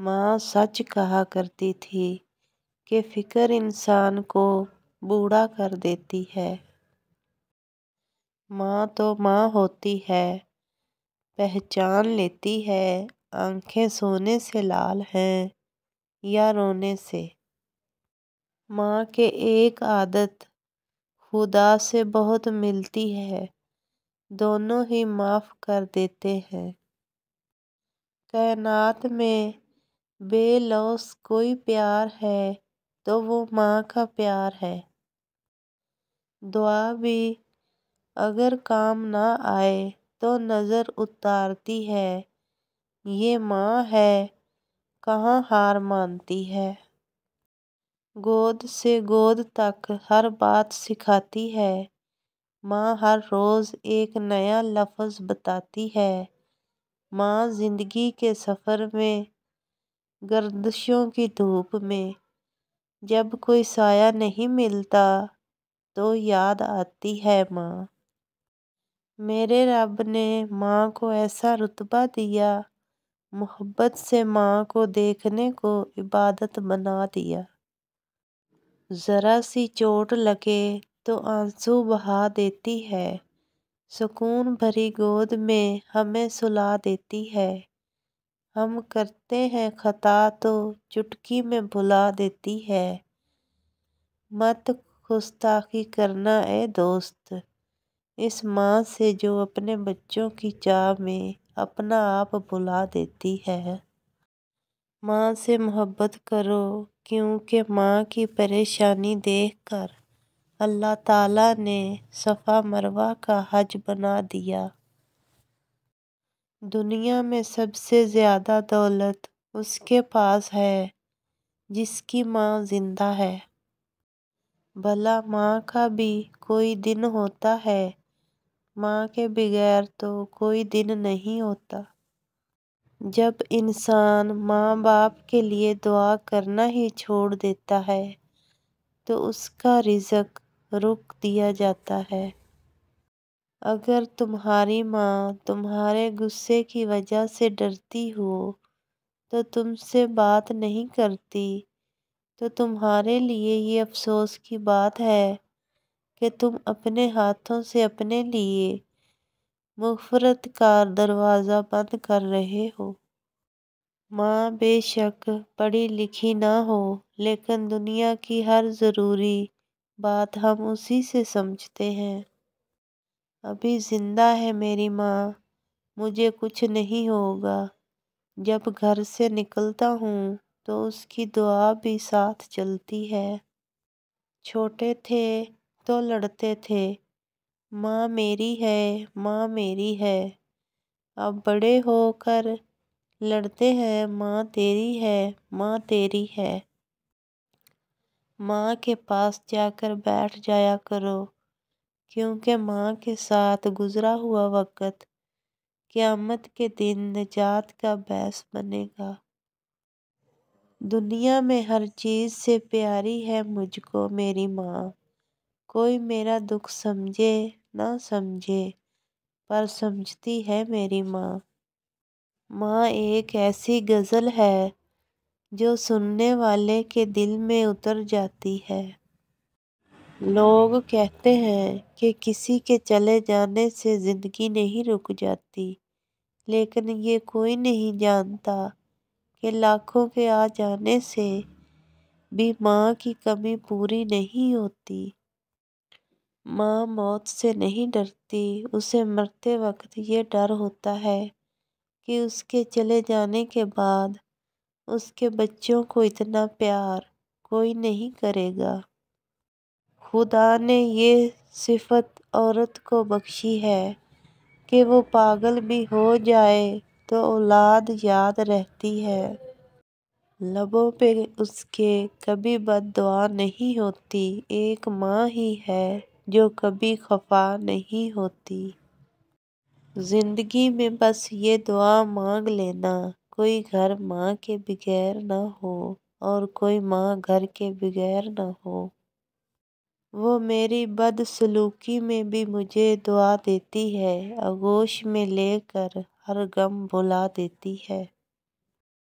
माँ सच कहा करती थी कि फ़िक्र इंसान को बूढ़ा कर देती है माँ तो माँ होती है पहचान लेती है आंखें सोने से लाल हैं या रोने से माँ के एक आदत खुदा से बहुत मिलती है दोनों ही माफ़ कर देते हैं कायनात में बेलौस कोई प्यार है तो वो माँ का प्यार है दुआ भी अगर काम ना आए तो नज़र उतारती है ये माँ है कहाँ हार मानती है गोद से गोद तक हर बात सिखाती है माँ हर रोज़ एक नया लफ्ज़ बताती है माँ ज़िंदगी के सफ़र में गर्दिशों की धूप में जब कोई साया नहीं मिलता तो याद आती है माँ मेरे रब ने माँ को ऐसा रुतबा दिया मोहब्बत से माँ को देखने को इबादत बना दिया ज़रा सी चोट लगे तो आंसू बहा देती है सुकून भरी गोद में हमें सुला देती है हम करते हैं खता तो चुटकी में भुला देती है मत गुस्ताखी करना ए दोस्त इस माँ से जो अपने बच्चों की चाह में अपना आप भुला देती है माँ से मोहब्बत करो क्योंकि माँ की परेशानी देखकर अल्लाह ताला ने सफ़ा मरवा का हज बना दिया दुनिया में सबसे ज्यादा दौलत उसके पास है जिसकी माँ जिंदा है भला माँ का भी कोई दिन होता है माँ के बगैर तो कोई दिन नहीं होता जब इंसान माँ बाप के लिए दुआ करना ही छोड़ देता है तो उसका रिज़क रुक दिया जाता है अगर तुम्हारी माँ तुम्हारे गुस्से की वजह से डरती हो तो तुमसे बात नहीं करती तो तुम्हारे लिए ये अफसोस की बात है कि तुम अपने हाथों से अपने लिए मुफरत का दरवाज़ा बंद कर रहे हो माँ बेशक पढ़ी लिखी ना हो लेकिन दुनिया की हर ज़रूरी बात हम उसी से समझते हैं अभी जिंदा है मेरी माँ मुझे कुछ नहीं होगा जब घर से निकलता हूँ तो उसकी दुआ भी साथ चलती है छोटे थे तो लड़ते थे माँ मेरी है माँ मेरी है अब बड़े होकर लड़ते हैं माँ तेरी है माँ तेरी है माँ के पास जाकर बैठ जाया करो क्योंकि माँ के साथ गुज़रा हुआ वक़्त क़यामत के दिन निजात का बहस बनेगा दुनिया में हर चीज़ से प्यारी है मुझको मेरी माँ कोई मेरा दुख समझे ना समझे पर समझती है मेरी माँ माँ एक ऐसी गज़ल है जो सुनने वाले के दिल में उतर जाती है लोग कहते हैं कि किसी के चले जाने से ज़िंदगी नहीं रुक जाती लेकिन ये कोई नहीं जानता कि लाखों के आ जाने से भी माँ की कमी पूरी नहीं होती माँ मौत से नहीं डरती उसे मरते वक्त ये डर होता है कि उसके चले जाने के बाद उसके बच्चों को इतना प्यार कोई नहीं करेगा खुदा ने ये सिफत औरत को बख्शी है कि वो पागल भी हो जाए तो औलाद याद रहती है लबों पे उसके कभी बद दुआ नहीं होती एक माँ ही है जो कभी खफा नहीं होती ज़िंदगी में बस ये दुआ मांग लेना कोई घर माँ के बगैर ना हो और कोई माँ घर के बगैर ना हो वो मेरी बदसलूकी में भी मुझे दुआ देती है आगोश में लेकर हर गम भुला देती है